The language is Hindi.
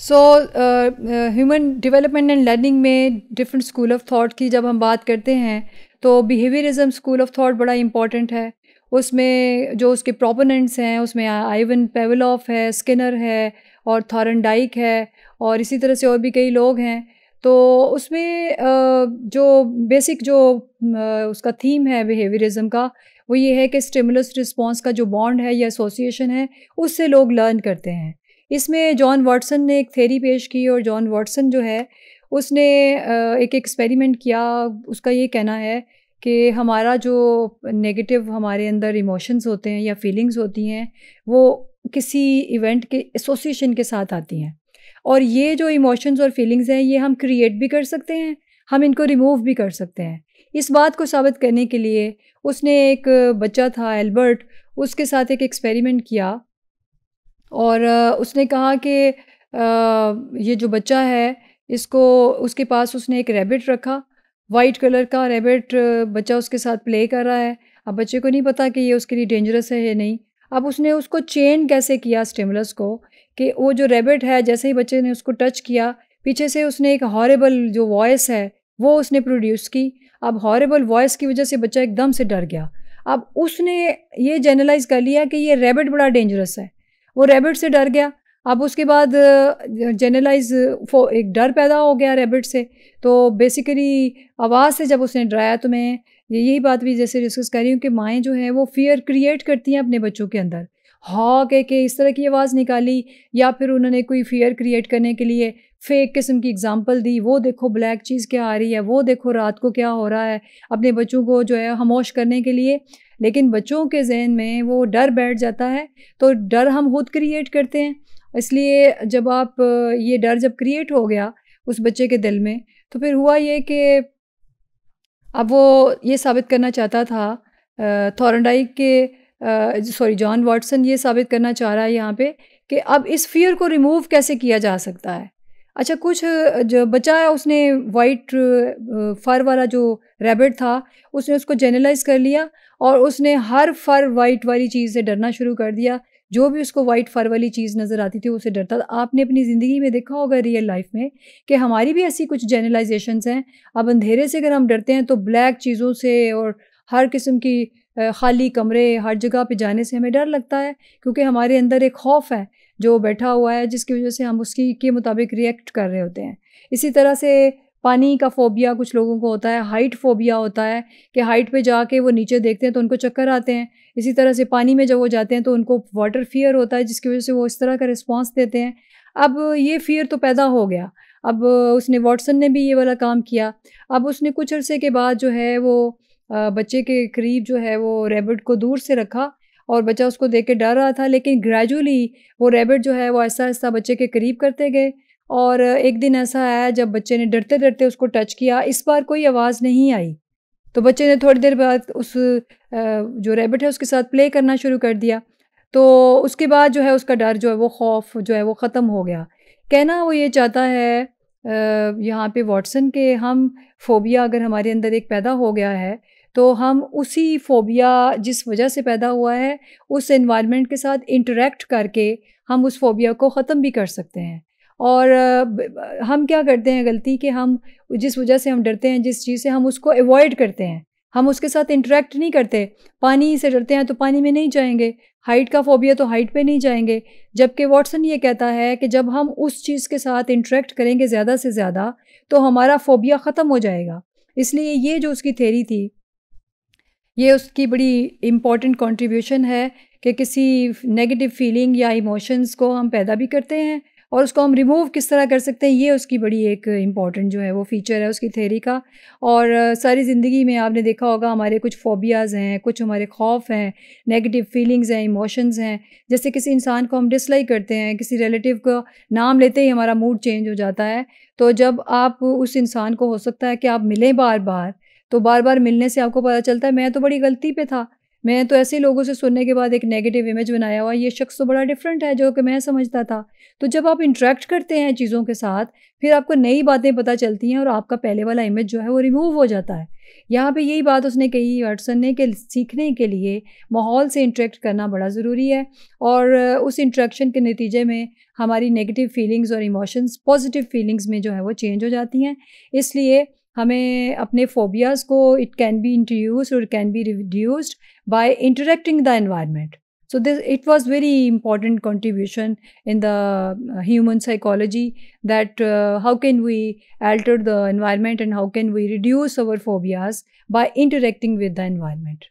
So human development and learning में डिफरेंट स्कूल ऑफ थॉट की जब हम बात करते हैं तो बिहेवियरिज्म स्कूल ऑफ थॉट बड़ा इम्पॉर्टेंट है उसमें जो उसके प्रोपोनेंट्स हैं उसमें आइवन पेवलॉफ है स्किनर है और थॉरन डाइक है और इसी तरह से और भी कई लोग हैं तो उसमें जो बेसिक जो उसका थीम है बिहेवियरिज्म का वो ये है कि स्टिमुलस रिस्पॉन्स का जो बॉन्ड है या एसोसिएशन है उससे लोग लर्न करते हैं इसमें जॉन वाटसन ने एक थेरी पेश की और जॉन वाटसन जो है उसने एक एक्सपेरिमेंट किया उसका ये कहना है कि हमारा जो नेगेटिव हमारे अंदर इमोशंस होते हैं या फीलिंग्स होती हैं वो किसी इवेंट के एसोसिएशन के साथ आती हैं और ये जो इमोशंस और फीलिंग्स हैं ये हम क्रिएट भी कर सकते हैं हम इनको रिमूव भी कर सकते हैं इस बात को साबित करने के लिए उसने एक बच्चा था एल्बर्ट उसके साथ एक एक्सपेरिमेंट किया और उसने कहा कि ये जो बच्चा है इसको उसके पास उसने एक रैबिट रखा वाइट कलर का रैबिट बच्चा उसके साथ प्ले कर रहा है अब बच्चे को नहीं पता कि ये उसके लिए डेंजरस है या नहीं अब उसने उसको चेन कैसे किया स्टेमलस को कि वो जो रैबिट है जैसे ही बच्चे ने उसको टच किया पीछे से उसने एक हॉरेबल जो वॉइस है वो उसने प्रोड्यूस की अब हॉरेबल वॉइस की वजह से बच्चा एकदम से डर गया अब उसने ये जनरलाइज कर लिया कि ये रैबिट बड़ा डेंजरस है वो रेबिट से डर गया अब उसके बाद जनरलाइज एक डर पैदा हो गया रेबिट से तो बेसिकली आवाज़ से जब उसने डराया तो मैं यही बात भी जैसे डिस्कस कर रही हूँ कि माएँ जो हैं वो फियर क्रिएट करती हैं अपने बच्चों के अंदर हॉ हाँ, कह के इस तरह की आवाज़ निकाली या फिर उन्होंने कोई फियर क्रिएट करने के लिए फेक किस्म की एग्जांपल दी वो देखो ब्लैक चीज़ क्या आ रही है वो देखो रात को क्या हो रहा है अपने बच्चों को जो है हमोश करने के लिए लेकिन बच्चों के जहन में वो डर बैठ जाता है तो डर हम खुद क्रिएट करते हैं इसलिए जब आप ये डर जब क्रिएट हो गया उस बच्चे के दिल में तो फिर हुआ ये कि अब वो ये साबित करना चाहता था थॉरनडाइक के सॉरी जॉन वाटसन ये साबित करना चाह रहा है यहाँ पे कि अब इस फियर को रिमूव कैसे किया जा सकता है अच्छा कुछ जो बचा उसने वाइट फर वाला जो रैबिट था उसने उसको जनरलाइज कर लिया और उसने हर फर वाइट वाली चीज़ से डरना शुरू कर दिया जो भी उसको वाइट फर वाली चीज़ नज़र आती थी उसे डरता था आपने अपनी ज़िंदगी में देखा होगा रियल लाइफ में कि हमारी भी ऐसी कुछ जनरलाइजेशंस हैं अब अंधेरे से अगर हम डरते हैं तो ब्लैक चीज़ों से और हर किस्म की खाली कमरे हर जगह पे जाने से हमें डर लगता है क्योंकि हमारे अंदर एक खौफ है जो बैठा हुआ है जिसकी वजह से हम उसकी के मुताबिक रिएक्ट कर रहे होते हैं इसी तरह से पानी का फोबिया कुछ लोगों को होता है हाइट फोबिया होता है कि हाइट पे जाके वो नीचे देखते हैं तो उनको चक्कर आते हैं इसी तरह से पानी में जब वो जाते हैं तो उनको वाटर फियर होता है जिसकी वजह से वो इस तरह का रिस्पॉन्स देते हैं अब ये फियर तो पैदा हो गया अब उसने वॉटसन ने भी ये वाला काम किया अब उसने कुछ अरसे के बाद जो है वो बच्चे के करीब जो है वो रेबिट को दूर से रखा और बच्चा उसको देख के डर रहा था लेकिन ग्रेजुअली वो रेबिट जो है वो ऐसा ऐसा बच्चे के करीब करते गए और एक दिन ऐसा आया जब बच्चे ने डरते डरते उसको टच किया इस बार कोई आवाज़ नहीं आई तो बच्चे ने थोड़ी देर बाद उस जो रेबिट है उसके साथ प्ले करना शुरू कर दिया तो उसके बाद जो है उसका डर जो है वो खौफ जो है वो ख़त्म हो गया कहना वो ये चाहता है यहाँ पे वॉटसन के हम फोबिया अगर हमारे अंदर एक पैदा हो गया है तो हम उसी फोबिया जिस वजह से पैदा हुआ है उस एनवायरनमेंट के साथ इंटरेक्ट करके हम उस फोबिया को ख़त्म भी कर सकते हैं और हम क्या करते हैं गलती कि हम जिस वजह से हम डरते हैं जिस चीज़ से हम उसको अवॉइड करते हैं हम उसके साथ इंटरेक्ट नहीं करते पानी से डरते हैं तो पानी में नहीं जाएंगे हाइट का फोबिया तो हाइट पे नहीं जाएंगे जबकि वॉटसन ये कहता है कि जब हम उस चीज़ के साथ इंटरेक्ट करेंगे ज़्यादा से ज़्यादा तो हमारा फोबिया ख़त्म हो जाएगा इसलिए ये जो उसकी थेरी थी ये उसकी बड़ी इम्पॉर्टेंट कॉन्ट्रीब्यूशन है कि किसी नेगेटिव फीलिंग या इमोशंस को हम पैदा भी करते हैं और उसको हम रिमूव किस तरह कर सकते हैं ये उसकी बड़ी एक इम्पॉर्टेंट जो है वो फीचर है उसकी थेरी का और सारी ज़िंदगी में आपने देखा होगा हमारे कुछ फोबियाज़ हैं कुछ हमारे खौफ हैं नेगेटिव फीलिंग्स हैं इमोशंस हैं जैसे किसी इंसान को हम डिसलाइक करते हैं किसी रिलेटिव का नाम लेते ही हमारा मूड चेंज हो जाता है तो जब आप उस इंसान को हो सकता है कि आप मिलें बार बार तो बार बार मिलने से आपको पता चलता है मैं तो बड़ी गलती पे था मैं तो ऐसे लोगों से सुनने के बाद एक नेगेटिव इमेज बनाया हुआ ये शख्स तो बड़ा डिफरेंट है जो कि मैं समझता था तो जब आप इंट्रैक्ट करते हैं चीज़ों के साथ फिर आपको नई बातें पता चलती हैं और आपका पहले वाला इमेज जो है वो रिमूव हो जाता है यहाँ पे यही बात उसने कही वाटसन ने कि सीखने के लिए माहौल से इंट्रैक्ट करना बड़ा ज़रूरी है और उस इंट्रैक्शन के नतीजे में हमारी नेगेटिव फीलिंग्स और इमोशंस पॉजिटिव फीलिंग्स में जो है वो चेंज हो जाती हैं इसलिए Hame, हमें अपने फोबियाज़ को इट कैन बी इंट्रोड्यूस्ड और can be reduced by interacting the environment. so this it was very important contribution in the uh, human psychology that uh, how can we alter the environment and how can we reduce our phobias by interacting with the environment